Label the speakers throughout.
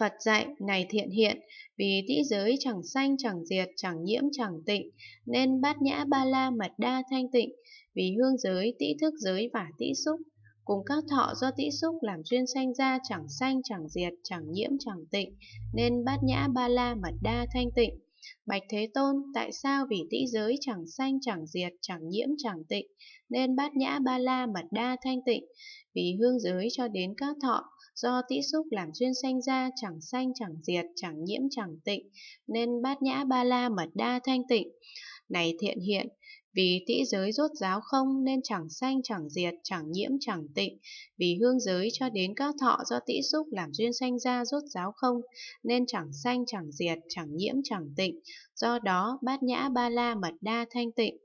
Speaker 1: Phật dạy này thiện hiện, vì tĩ giới chẳng sanh chẳng diệt, chẳng nhiễm chẳng tịnh, nên bát nhã ba la mật đa thanh tịnh, vì hương giới, tĩ thức giới và tĩ xúc, cùng các thọ do tĩ xúc làm duyên sanh ra chẳng sanh chẳng diệt, chẳng nhiễm chẳng tịnh, nên bát nhã ba la mật đa thanh tịnh. Bạch Thế Tôn, tại sao vì tĩ giới chẳng sanh chẳng diệt, chẳng nhiễm chẳng tịnh, nên bát nhã ba la mật đa thanh tịnh, vì hương giới cho đến các thọ, do tĩ xúc làm duyên sanh ra, chẳng sanh chẳng diệt, chẳng nhiễm chẳng tịnh, nên bát nhã ba la mật đa thanh tịnh. Này thiện hiện, vì tĩ giới rốt giáo không nên chẳng sanh chẳng diệt, chẳng nhiễm chẳng tịnh. Vì hương giới cho đến các thọ do tĩ xúc làm duyên sanh ra rốt giáo không nên chẳng sanh chẳng diệt, chẳng nhiễm chẳng tịnh. Do đó bát nhã ba la mật đa thanh tịnh.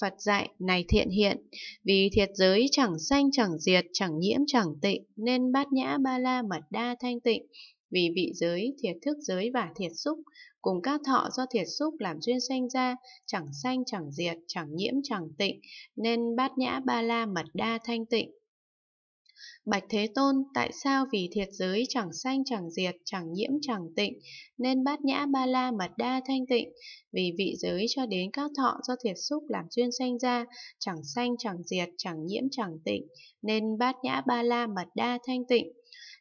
Speaker 1: Phật dạy này thiện hiện, vì thiệt giới chẳng sanh chẳng diệt, chẳng nhiễm chẳng tịnh, nên bát nhã ba la mật đa thanh tịnh, vì vị giới, thiệt thức giới và thiệt xúc, cùng các thọ do thiệt xúc làm duyên sanh ra, chẳng sanh, chẳng diệt, chẳng nhiễm, chẳng tịnh, nên bát nhã ba la mật đa thanh tịnh. Bạch Thế Tôn, tại sao vì thiệt giới chẳng sanh chẳng diệt, chẳng nhiễm chẳng tịnh, nên bát nhã ba la mật đa thanh tịnh, vì vị giới cho đến các thọ do thiệt xúc làm duyên sanh ra, chẳng sanh chẳng diệt, chẳng nhiễm chẳng tịnh, nên bát nhã ba la mật đa thanh tịnh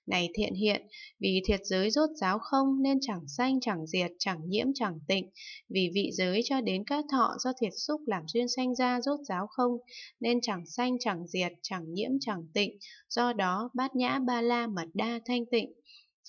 Speaker 1: này thiện hiện, vì thiệt giới rốt giáo không nên chẳng sanh chẳng diệt, chẳng nhiễm chẳng tịnh, vì vị giới cho đến các thọ do thiệt xúc làm duyên sanh ra rốt giáo không nên chẳng sanh chẳng diệt, chẳng nhiễm chẳng tịnh, do đó bát nhã ba la mật đa thanh tịnh.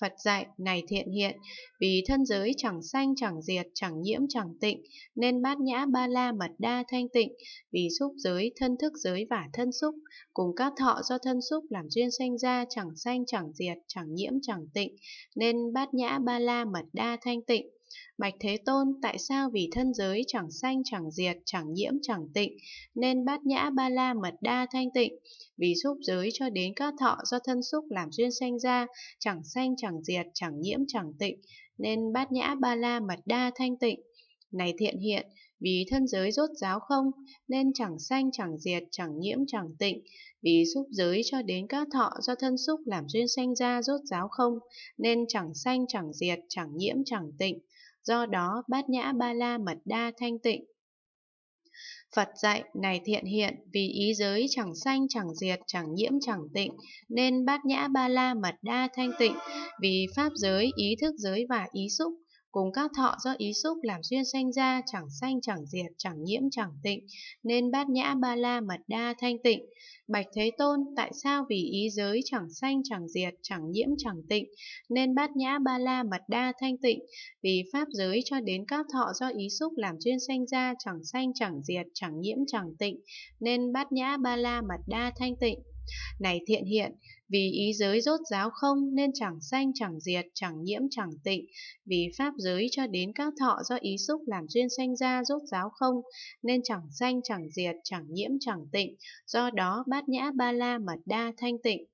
Speaker 1: Phật dạy này thiện hiện, vì thân giới chẳng sanh chẳng diệt, chẳng nhiễm chẳng tịnh, nên bát nhã ba la mật đa thanh tịnh, vì xúc giới, thân thức giới và thân xúc, cùng các thọ do thân xúc làm duyên sanh ra chẳng sanh chẳng diệt, chẳng nhiễm chẳng tịnh, nên bát nhã ba la mật đa thanh tịnh. Bạch Thế Tôn tại sao vì thân giới chẳng sanh chẳng diệt, chẳng nhiễm chẳng tịnh, nên bát nhã ba la mật đa thanh tịnh, vì xúc giới cho đến các thọ do thân xúc làm duyên sanh ra, chẳng sanh chẳng diệt, chẳng nhiễm chẳng tịnh, nên bát nhã ba la mật đa thanh tịnh. Này thiện hiện, vì thân giới rốt ráo không, nên chẳng sanh chẳng diệt, chẳng nhiễm chẳng tịnh, vì xúc giới cho đến các thọ do thân xúc làm duyên sanh ra rốt ráo không, nên chẳng sanh chẳng diệt, chẳng nhiễm chẳng tịnh do đó bát nhã ba la mật đa thanh tịnh. Phật dạy này thiện hiện vì ý giới chẳng sanh chẳng diệt chẳng nhiễm chẳng tịnh nên bát nhã ba la mật đa thanh tịnh vì pháp giới ý thức giới và ý xúc cùng các thọ do ý xúc làm duyên sanh ra chẳng sanh chẳng diệt chẳng nhiễm chẳng tịnh nên bát nhã ba la mật đa thanh tịnh bạch thế tôn tại sao vì ý giới chẳng sanh chẳng diệt chẳng nhiễm chẳng tịnh nên bát nhã ba la mật đa thanh tịnh vì pháp giới cho đến các thọ do ý xúc làm duyên sanh ra chẳng sanh chẳng diệt chẳng nhiễm chẳng tịnh nên bát nhã ba la mật đa thanh tịnh này thiện hiện, vì ý giới rốt giáo không nên chẳng sanh chẳng diệt, chẳng nhiễm chẳng tịnh, vì pháp giới cho đến các thọ do ý xúc làm duyên sanh ra rốt giáo không nên chẳng sanh chẳng diệt, chẳng nhiễm chẳng tịnh, do đó bát nhã ba la mật đa thanh tịnh.